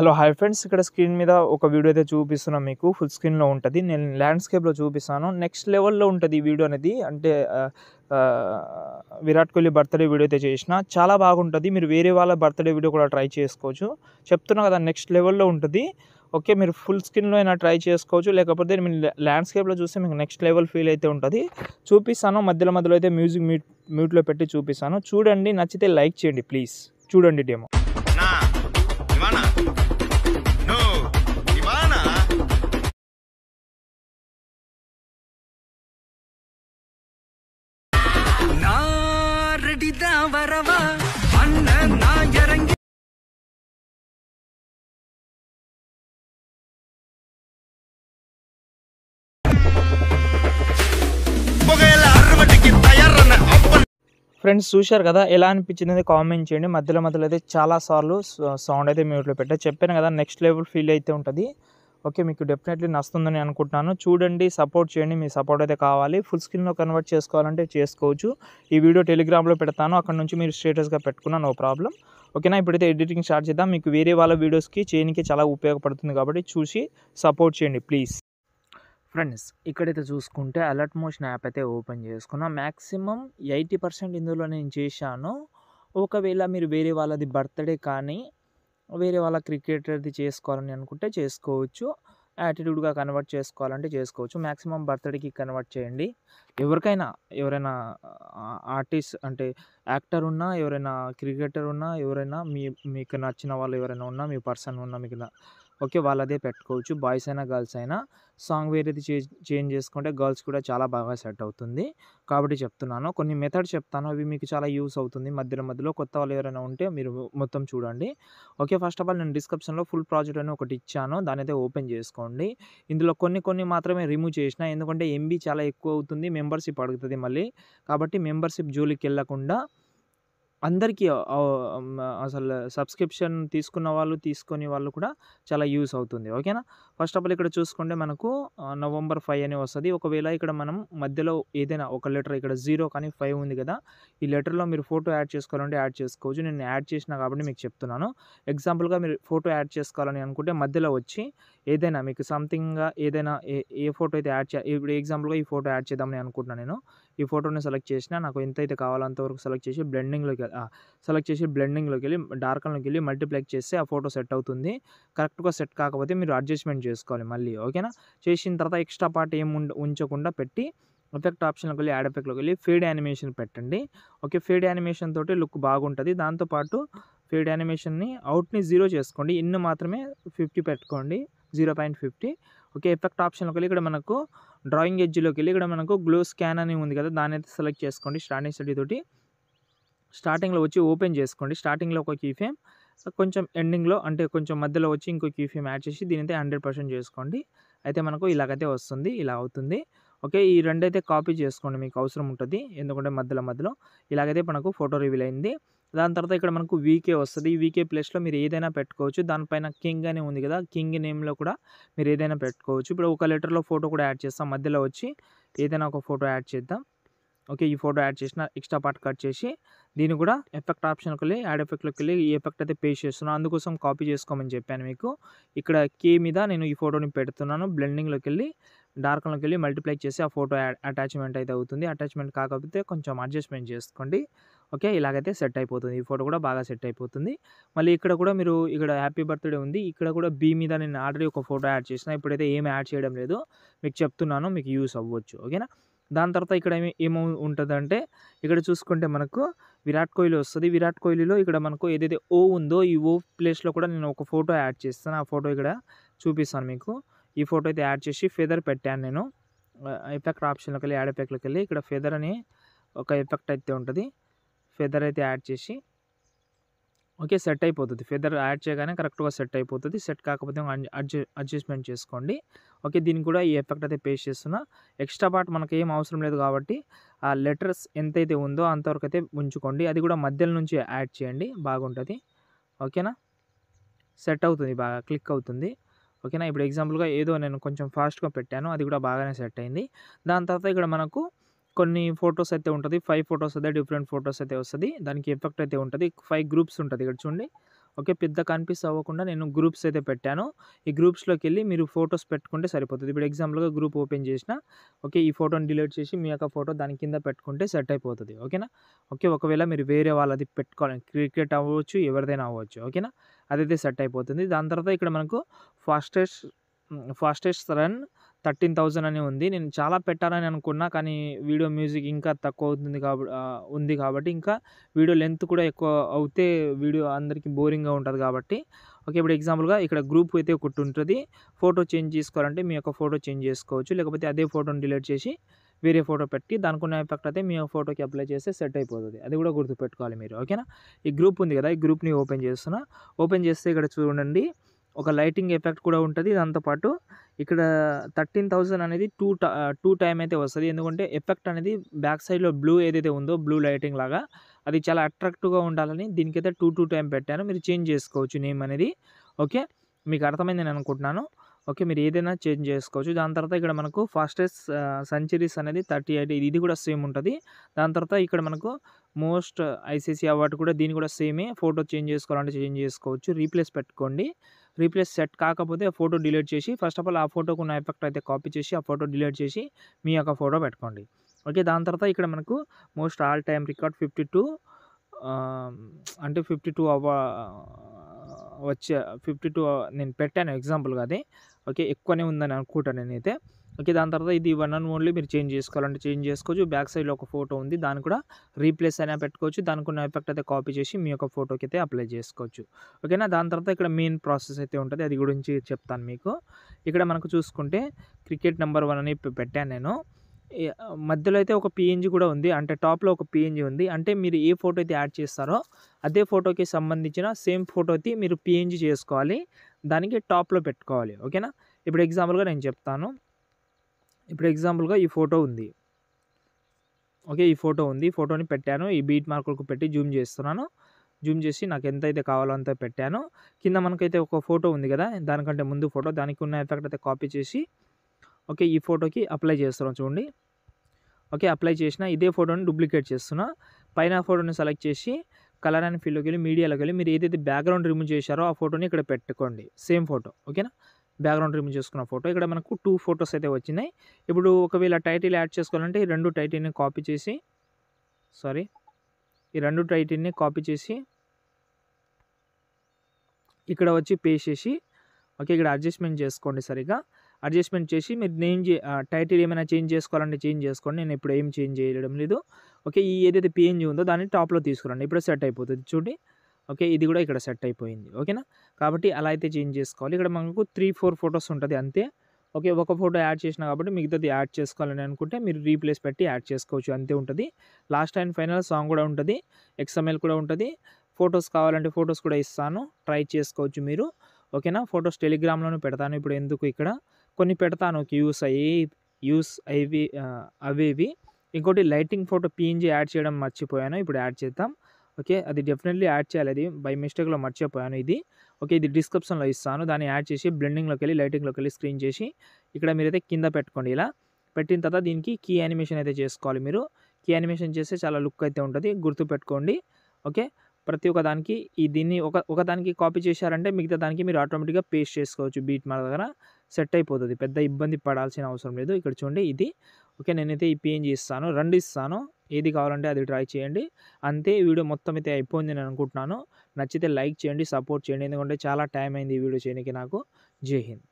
hello hi friends ఇక్కడ screen మీద ఒక వీడియో అయితే చూపిస్తున్నాను మీకు ఫుల్ స్క్రీన్లో ఉంటుంది నేను ల్యాండ్స్కేప్లో చూపిస్తాను నెక్స్ట్ లెవెల్లో ఉంటుంది ఈ వీడియో అనేది అంటే విరాట్ కోహ్లీ బర్త్డే వీడియో అయితే చేసిన చాలా బాగుంటుంది మీరు వేరే వాళ్ళ బర్త్డే వీడియో కూడా ట్రై చేసుకోవచ్చు చెప్తున్నా కదా నెక్స్ట్ లెవెల్లో ఉంటుంది ఓకే మీరు ఫుల్ స్క్రీన్లో అయినా ట్రై చేసుకోవచ్చు లేకపోతే మీరు ల్యాండ్స్కేప్లో చూస్తే మీకు నెక్స్ట్ లెవెల్ ఫీల్ అయితే ఉంటుంది చూపిస్తాను మధ్యలో మధ్యలో అయితే మ్యూజిక్ మ్యూట్ మ్యూట్లో పెట్టి చూపిస్తాను చూడండి నచ్చితే లైక్ చేయండి ప్లీజ్ చూడండి డేమో ఫ్రెండ్స్ చూశారు కదా ఎలా అనిపించింది అది కామెంట్ చేయండి మధ్యలో మధ్యలో అయితే చాలా సార్లు సౌండ్ అయితే మ్యూట్లో పెట్టా చెప్పాను కదా నెక్స్ట్ లెవెల్ ఫీల్ అయితే ఉంటుంది ఓకే మీకు డెఫినెట్లీ నస్తుందని అనుకుంటున్నాను చూడండి సపోర్ట్ చేయండి మీ సపోర్ట్ అయితే కావాలి ఫుల్ స్క్రీన్లో కన్వర్ట్ చేసుకోవాలంటే చేసుకోవచ్చు ఈ వీడియో టెలిగ్రామ్లో పెడతాను అక్కడ నుంచి మీరు స్టేటస్గా పెట్టుకున్నా నో ప్రాబ్లం ఓకేనా ఇప్పుడైతే ఎడిటింగ్ స్టార్ట్ చేద్దాం మీకు వేరే వాళ్ళ వీడియోస్కి చేయడానికి చాలా ఉపయోగపడుతుంది కాబట్టి చూసి సపోర్ట్ చేయండి ప్లీజ్ ఫ్రెండ్స్ ఇక్కడైతే చూసుకుంటే అలర్ట్ మోషన్ యాప్ అయితే ఓపెన్ చేసుకున్నా మ్యాక్సిమం ఎయిటీ పర్సెంట్ ఇందులో నేను చేశాను ఒకవేళ మీరు వేరే వాళ్ళది బర్త్డే కానీ వేరే వాళ్ళ క్రికెటర్ది చేసుకోవాలని అనుకుంటే చేసుకోవచ్చు యాటిట్యూడ్గా కన్వర్ట్ చేసుకోవాలంటే చేసుకోవచ్చు మ్యాక్సిమం బర్త్డేకి కన్వర్ట్ చేయండి ఎవరికైనా ఎవరైనా ఆర్టిస్ట్ అంటే యాక్టర్ ఉన్నా ఎవరైనా క్రికెటర్ ఉన్నా ఎవరైనా మీ మీకు నచ్చిన వాళ్ళు ఎవరైనా ఉన్నా మీ పర్సన్ ఉన్నా మీకు ఓకే వాళ్ళదే పెట్టుకోవచ్చు బాయ్స్ అయినా గర్ల్స్ అయినా సాంగ్ వేరేది చేంజ్ చేసుకుంటే గర్ల్స్ కూడా చాలా బాగా సెట్ అవుతుంది కాబట్టి చెప్తున్నాను కొన్ని మెథడ్ చెప్తాను అవి మీకు చాలా యూస్ అవుతుంది మధ్యలో మధ్యలో కొత్త వాళ్ళు ఎవరైనా ఉంటే మీరు మొత్తం చూడండి ఓకే ఫస్ట్ ఆఫ్ ఆల్ నేను డిస్క్రిప్షన్లో ఫుల్ ప్రాజెక్ట్ అని ఒకటి ఇచ్చాను దాని అయితే ఓపెన్ చేసుకోండి ఇందులో కొన్ని కొన్ని మాత్రమే రిమూవ్ చేసిన ఎందుకంటే ఎంబీ చాలా ఎక్కువ అవుతుంది మెంబర్షిప్ అడుగుతుంది మళ్ళీ కాబట్టి మెంబర్షిప్ జూలికి వెళ్ళకుండా అందరికీ అసలు సబ్స్క్రిప్షన్ తీసుకున్న వాళ్ళు తీసుకొని వాళ్ళు కూడా చాలా యూస్ అవుతుంది ఓకేనా ఫస్ట్ ఆఫ్ ఆల్ ఇక్కడ చూసుకుంటే మనకు నవంబర్ ఫైవ్ అని వస్తుంది ఒకవేళ ఇక్కడ మనం మధ్యలో ఏదైనా ఒక లెటర్ ఇక్కడ జీరో కానీ ఫైవ్ ఉంది కదా ఈ లెటర్లో మీరు ఫోటో యాడ్ చేసుకోవాలంటే యాడ్ చేసుకోవచ్చు నేను యాడ్ చేసిన కాబట్టి మీకు చెప్తున్నాను ఎగ్జాంపుల్గా మీరు ఫోటో యాడ్ చేసుకోవాలని అనుకుంటే మధ్యలో వచ్చి ఏదైనా మీకు సంథింగ్గా ఏదైనా ఏ ఏ ఫోటో అయితే యాడ్ చే ఇప్పుడు ఎగ్జాంపుల్గా ఈ ఫోటో యాడ్ చేద్దామని అనుకుంటున్నాను నేను ఈ ఫోటోని సెలెక్ట్ చేసిన నాకు అయితే కావాలో అంతవరకు సెలెక్ట్ చేసి బ్లెండింగ్లోకి సెలెక్ట్ చేసి బ్లెండింగ్లోకి వెళ్ళి డార్క్లోకి వెళ్ళి మల్టీప్లెక్ చేస్తే ఆ ఫోటో సెట్ అవుతుంది కరెక్ట్గా సెట్ కాకపోతే మీరు అడ్జస్ట్మెంట్ చేసుకోవాలి మళ్ళీ ఓకేనా చేసిన తర్వాత ఎక్స్ట్రా పార్ట్ ఏం ఉంచకుండా పెట్టి ఎఫెక్ట్ ఆప్షన్లోకి వెళ్ళి యాడ్ ఎఫెక్ట్లోకి వెళ్ళి ఫీడ్ యానిమేషన్ పెట్టండి ఓకే ఫీడ్ యానిమేషన్ తోటి లుక్ బాగుంటుంది దాంతోపాటు ఫీడ్ యానిమేషన్ని అవుట్ని జీరో చేసుకోండి ఇన్ను మాత్రమే ఫిఫ్టీ పెట్టుకోండి zero point fifty okay effect ఆప్షన్లోకి వెళ్ళి ఇక్కడ మనకు డ్రాయింగ్ ఎడ్జ్లోకి వెళ్ళి ఇక్కడ మనకు గ్లో స్కాన్ అని ఉంది కదా దాని అయితే సెలెక్ట్ చేసుకోండి స్టార్టింగ్ స్టడీ తోటి స్టార్టింగ్లో వచ్చి ఓపెన్ చేసుకోండి స్టార్టింగ్లో ఒక కీఫేమ్ కొంచెం ఎండింగ్లో అంటే కొంచెం మధ్యలో వచ్చి ఇంకో కీఫేమ్ యాడ్ చేసి అయితే హండ్రెడ్ పర్సెంట్ చేసుకోండి అయితే మనకు ఇలాగైతే వస్తుంది ఇలా అవుతుంది ఓకే ఈ రెండైతే కాపీ చేసుకోండి మీకు అవసరం ఉంటుంది ఎందుకంటే మధ్యలో మధ్యలో ఇలాగైతే మనకు ఫోటో రివీల్ అయింది దాని తర్వాత ఇక్కడ మనకు వీకే వస్తుంది ఈ వీకే ప్లేస్లో మీరు ఏదైనా పెట్టుకోవచ్చు దానిపైన కింగ్ అని ఉంది కదా కింగ్ నేమ్లో కూడా మీరు ఏదైనా పెట్టుకోవచ్చు ఇప్పుడు ఒక లెటర్లో ఫోటో కూడా యాడ్ చేస్తాం మధ్యలో వచ్చి ఏదైనా ఒక ఫోటో యాడ్ చేద్దాం ఓకే ఈ ఫోటో యాడ్ చేసిన ఎక్స్ట్రా పార్ట్ కట్ చేసి దీన్ని కూడా ఎఫెక్ట్ ఆప్షన్కి వెళ్ళి యాడ్ ఎఫెక్ట్లోకి వెళ్ళి ఈ ఎఫెక్ట్ అయితే పే చేస్తున్నాను అందుకోసం కాపీ చేసుకోమని చెప్పాను మీకు ఇక్కడ కే మీద నేను ఈ ఫోటోని పెడుతున్నాను బ్లెండింగ్లోకి వెళ్ళి డార్క్లోకి వెళ్ళి మల్టిప్లై చేసి ఆ ఫోటో అటాచ్మెంట్ అయితే అవుతుంది అటాచ్మెంట్ కాకపోతే కొంచెం అడ్జస్ట్మెంట్ చేసుకోండి ఓకే ఇలాగైతే సెట్ అయిపోతుంది ఈ ఫోటో కూడా బాగా సెట్ అయిపోతుంది మళ్ళీ ఇక్కడ కూడా మీరు ఇక్కడ హ్యాపీ బర్త్డే ఉంది ఇక్కడ కూడా బీ మీద నేను ఆల్రెడీ ఒక ఫోటో యాడ్ చేసిన ఇప్పుడైతే ఏం యాడ్ చేయడం లేదు మీకు చెప్తున్నాను మీకు యూస్ అవ్వచ్చు ఓకేనా దాని తర్వాత ఇక్కడ ఏమి ఏమో ఉంటుందంటే ఇక్కడ చూసుకుంటే మనకు విరాట్ కోహ్లీ వస్తుంది విరాట్ కోహ్లీలో ఇక్కడ మనకు ఏదైతే ఓ ఉందో ఈ ఓ ప్లేస్లో కూడా నేను ఒక ఫోటో యాడ్ చేస్తాను ఆ ఫోటో ఇక్కడ చూపిస్తాను మీకు ఈ ఫోటో అయితే యాడ్ చేసి ఫెదర్ పెట్టాను నేను ఎఫెక్ట్ ఆప్షన్లోకి వెళ్ళి యాడ్ ఎఫెక్ట్లోకి వెళ్ళి ఇక్కడ ఫెదర్ అని ఒక ఎఫెక్ట్ అయితే ఉంటుంది ఫెదర్ అయితే యాడ్ చేసి ఓకే సెట్ అయిపోతుంది ఫెదర్ యాడ్ చేయగానే కరెక్ట్గా సెట్ అయిపోతుంది సెట్ కాకపోతే అడ్జస్ట్మెంట్ చేసుకోండి ఓకే దీన్ని కూడా ఈ ఎఫెక్ట్ అయితే పేస్ చేస్తున్నా ఎక్స్ట్రా పార్ట్ మనకి ఏం అవసరం లేదు కాబట్టి ఆ లెటర్స్ ఎంతైతే ఉందో అంతవరకు అయితే ఉంచుకోండి అది కూడా మధ్యలో నుంచి యాడ్ చేయండి బాగుంటుంది ఓకేనా సెట్ అవుతుంది బాగా క్లిక్ అవుతుంది ఓకేనా ఇప్పుడు ఎగ్జాంపుల్గా ఏదో నేను కొంచెం ఫాస్ట్గా పెట్టాను అది కూడా బాగానే సెట్ అయింది దాని తర్వాత ఇక్కడ మనకు కొన్ని ఫొటోస్ అయితే ఉంటుంది ఫైవ్ ఫొటోస్ అయితే డిఫరెంట్ ఫొటోస్ అయితే వస్తుంది దానికి ఎఫెక్ట్ అయితే ఉంటుంది ఫైవ్ గ్రూప్స్ ఉంటుంది ఇక్కడ చూడండి ఓకే పెద్ద కన్ఫ్యూస్ అవ్వకుండా నేను గ్రూప్స్ అయితే పెట్టాను ఈ గ్రూప్స్లోకి వెళ్ళి మీరు ఫొటోస్ పెట్టుకుంటే సరిపోతుంది ఇప్పుడు ఎగ్జాంపుల్గా గ్రూప్ ఓపెన్ చేసిన ఓకే ఈ ఫోటోని డిలీట్ చేసి మీ యొక్క ఫోటో దాని కింద పెట్టుకుంటే సెట్ అయిపోతుంది ఓకేనా ఓకే ఒకవేళ మీరు వేరే వాళ్ళది పెట్టుకోవాలి క్రికెట్ అవ్వచ్చు ఎవరిదైనా అవ్వచ్చు ఓకేనా అదైతే సెట్ అయిపోతుంది దాని తర్వాత ఇక్కడ మనకు fastest fastest run thirteen thousand అని ఉంది నేను చాలా పెట్టాలని అనుకున్నా కానీ వీడియో మ్యూజిక్ ఇంకా తక్కువ అవుతుంది కాబట్టి ఉంది కాబట్టి ఇంకా వీడియో లెంత్ కూడా ఎక్కువ అవుతే వీడియో అందరికీ బోరింగ్గా ఉంటుంది కాబట్టి ఓకే ఇప్పుడు ఎగ్జాంపుల్గా ఇక్కడ గ్రూప్ అయితే ఒకటి ఉంటుంది ఫోటో చేంజ్ చేసుకోవాలంటే మీ యొక్క ఫోటో చేంజ్ చేసుకోవచ్చు లేకపోతే అదే ఫోటోని డిలీట్ చేసి వేరే ఫోటో పెట్టి దానికి ఉన్న ఎఫెక్ట్ అయితే మీ ఫోటోకి అప్లై చేస్తే సెట్ అయిపోతుంది అది కూడా గుర్తుపెట్టుకోవాలి మీరు ఓకేనా ఈ గ్రూప్ ఉంది కదా ఈ గ్రూప్ని ఓపెన్ చేస్తున్నా ఓపెన్ చేస్తే ఇక్కడ చూడండి ఒక లైటింగ్ ఎఫెక్ట్ కూడా ఉంటుంది దాంతోపాటు ఇక్కడ థర్టీన్ థౌజండ్ అనేది టూ టూ టైం అయితే వస్తుంది ఎందుకంటే ఎఫెక్ట్ అనేది బ్యాక్ సైడ్లో బ్లూ ఏదైతే ఉందో బ్లూ లైటింగ్ లాగా అది చాలా అట్రాక్టివ్గా ఉండాలని దీనికైతే టూ టూ టైం పెట్టాను మీరు చేంజ్ చేసుకోవచ్చు నేమ్ అనేది ఓకే మీకు అర్థమైంది నేను అనుకుంటున్నాను ఓకే మీరు ఏదైనా చేంజ్ చేసుకోవచ్చు దాని తర్వాత ఇక్కడ మనకు ఫాస్టెస్ట్ సెంచరీస్ అనేది థర్టీ ఎయిట్ ఇది కూడా సేమ్ ఉంటుంది దాని తర్వాత ఇక్కడ మనకు మోస్ట్ ఐసీసీ అవార్డు కూడా దీని కూడా సేమే ఫోటో చేంజ్ చేసుకోవాలంటే చేంజ్ చేసుకోవచ్చు రీప్లేస్ పెట్టుకోండి రీప్లేస్ సెట్ కాకపోతే ఫోటో డిలీట్ చేసి ఫస్ట్ ఆఫ్ ఆల్ ఆ ఫోటోకు ఉన్న ఎఫెక్ట్ అయితే కాపీ చేసి ఆ ఫోటో డిలీట్ చేసి మీ యొక్క ఫోటో పెట్టుకోండి ఓకే దాని తర్వాత ఇక్కడ మనకు most all time record fifty two అంటే ఫిఫ్టీ టూ వచ్చే ఫిఫ్టీ టూ నేను పెట్టాను ఎగ్జాంపుల్గా అది ఓకే ఎక్కువనే ఉందని అనుకుంటాను నేనైతే ఓకే దాని తర్వాత ఇది వన్ అండ్ ఓన్లీ మీరు చేంజ్ చేసుకోవాలంటే చేంజ్ చేసుకోవచ్చు బ్యాక్ సైడ్లో ఒక ఫోటో ఉంది దాన్ని కూడా రీప్లేస్ అయినా పెట్టుకోవచ్చు దానికి ఉన్న ఎఫెక్ట్ అయితే కాపీ చేసి మీ యొక్క ఫోటోకి అయితే అప్లై చేసుకోవచ్చు ఓకేనా దాని తర్వాత ఇక్కడ మెయిన్ ప్రాసెస్ అయితే ఉంటుంది అది గురించి చెప్తాను మీకు ఇక్కడ మనకు చూసుకుంటే క్రికెట్ నెంబర్ వన్ అని పెట్టాను నేను మధ్యలో అయితే ఒక పిఎన్జి కూడా ఉంది అంటే టాప్లో ఒక పిఎన్జి ఉంది అంటే మీరు ఏ ఫోటో అయితే యాడ్ చేస్తారో అదే ఫోటోకి సంబంధించిన సేమ్ ఫోటోకి మీరు పిఎన్జి చేసుకోవాలి దానికి టాప్లో పెట్టుకోవాలి ఓకేనా ఇప్పుడు ఎగ్జాంపుల్గా నేను చెప్తాను ఇప్పుడు ఎగ్జాంపుల్గా ఈ ఫోటో ఉంది ఓకే ఈ ఫోటో ఉంది ఫోటోని పెట్టాను ఈ బీట్ మార్కులకు పెట్టి జూమ్ చేస్తున్నాను జూమ్ చేసి నాకు ఎంత అయితే కావాలో అంత పెట్టాను కింద మనకైతే ఒక ఫోటో ఉంది కదా దానికంటే ముందు ఫోటో దానికి ఉన్న ఎఫెక్ట్ అయితే కాపీ చేసి ఓకే ఈ ఫోటోకి అప్లై చేస్తున్నాం చూడండి ఓకే అప్లై చేసిన ఇదే ఫోటోని డూప్లికేట్ చేస్తున్నా పైన ఫోటోని సెలెక్ట్ చేసి కలర్ అండ్ ఫీల్లోకి వెళ్ళి మీడియాలోకి వెళ్ళి మీరు ఏదైతే బ్యాక్గ్రౌండ్ రిమూవ్ చేశారో ఆ ఫోటోని ఇక్కడ పెట్టుకోండి సేమ్ ఫోటో ఓకేనా బ్యాక్గ్రౌండ్ రిమూవ్ చేసుకున్న ఫోటో ఇక్కడ మనకు టూ ఫొటోస్ అయితే వచ్చినాయి ఇప్పుడు ఒకవేళ టైటిల్ యాడ్ చేసుకోవాలంటే ఈ రెండు టైటిల్ని కాపీ చేసి సారీ ఈ రెండు టైటిల్ని కాపీ చేసి ఇక్కడ వచ్చి పే చేసి ఓకే ఇక్కడ అడ్జస్ట్మెంట్ చేసుకోండి సరిగా అడ్జస్ట్మెంట్ చేసి మీరు నేమ్ టైటిల్ ఏమైనా చేంజ్ చేసుకోవాలంటే చేంజ్ చేసుకోండి నేను ఇప్పుడు ఏం చేంజ్ చేయడం లేదు ఓకే ఈ ఏదైతే పిఎన్జీ ఉందో దాన్ని టాప్లో తీసుకురండి ఇప్పుడు సెట్ అయిపోతుంది చూడండి ఓకే ఇది కూడా ఇక్కడ సెట్ అయిపోయింది ఓకేనా కాబట్టి అలా అయితే చేంజ్ చేసుకోవాలి ఇక్కడ మనకు త్రీ ఫోర్ ఫొటోస్ ఉంటుంది అంతే ఓకే ఒక ఫోటో యాడ్ చేసినా కాబట్టి మిగతాది యాడ్ చేసుకోవాలని అనుకుంటే మీరు రీప్లేస్ పెట్టి యాడ్ చేసుకోవచ్చు అంతే ఉంటుంది లాస్ట్ అండ్ ఫైనల్ సాంగ్ కూడా ఉంటుంది ఎక్స్ఎంఎల్ కూడా ఉంటుంది ఫొటోస్ కావాలంటే ఫొటోస్ కూడా ఇస్తాను ట్రై చేసుకోవచ్చు మీరు ఓకేనా ఫొటోస్ టెలిగ్రామ్లోనే పెడతాను ఇప్పుడు ఎందుకు ఇక్కడ కొన్ని పెడతాను క్యూస్ అయ్యి యూస్ అవి అవేవి ఇంకోటి లైటింగ్ ఫోటో పీఎన్జీ యాడ్ చేయడం మర్చిపోయాను ఇప్పుడు యాడ్ చేద్దాం ఓకే అది డెఫినెట్లీ యాడ్ చేయాలి అది బై మిస్టేక్లో మర్చిపోయాను ఇది ఓకే ఇది డిస్క్రిప్షన్లో ఇస్తాను దాన్ని యాడ్ చేసి బ్లెండింగ్లోకి వెళ్ళి లైటింగ్లోకి వెళ్ళి స్క్రీన్ చేసి ఇక్కడ మీరైతే కింద పెట్టుకోండి ఇలా పెట్టిన తర్వాత దీనికి కీ యానిమేషన్ అయితే చేసుకోవాలి మీరు కీ యానిమేషన్ చేస్తే చాలా లుక్ అయితే ఉంటుంది గుర్తుపెట్టుకోండి ఓకే ప్రతి ఒక్క దానికి ఈ దీన్ని ఒక ఒక దానికి కాపీ చేశారంటే మిగతా దానికి మీరు ఆటోమేటిక్గా పేస్ట్ చేసుకోవచ్చు బీట్ మన దగ్గర సెట్ అయిపోతుంది పెద్ద ఇబ్బంది పడాల్సిన అవసరం లేదు ఇక్కడ చూడండి ఇది ఓకే నేనైతే ఈ పిఎన్జీ ఇస్తాను రెండు ఇస్తాను ఏది కావాలంటే అది ట్రై చేయండి అంతే ఈ వీడియో మొత్తం అయితే అయిపోయింది నేను అనుకుంటున్నాను నచ్చితే లైక్ చేయండి సపోర్ట్ చేయండి ఎందుకంటే చాలా టైం అయింది ఈ వీడియో చేయడానికి నాకు జై హింద్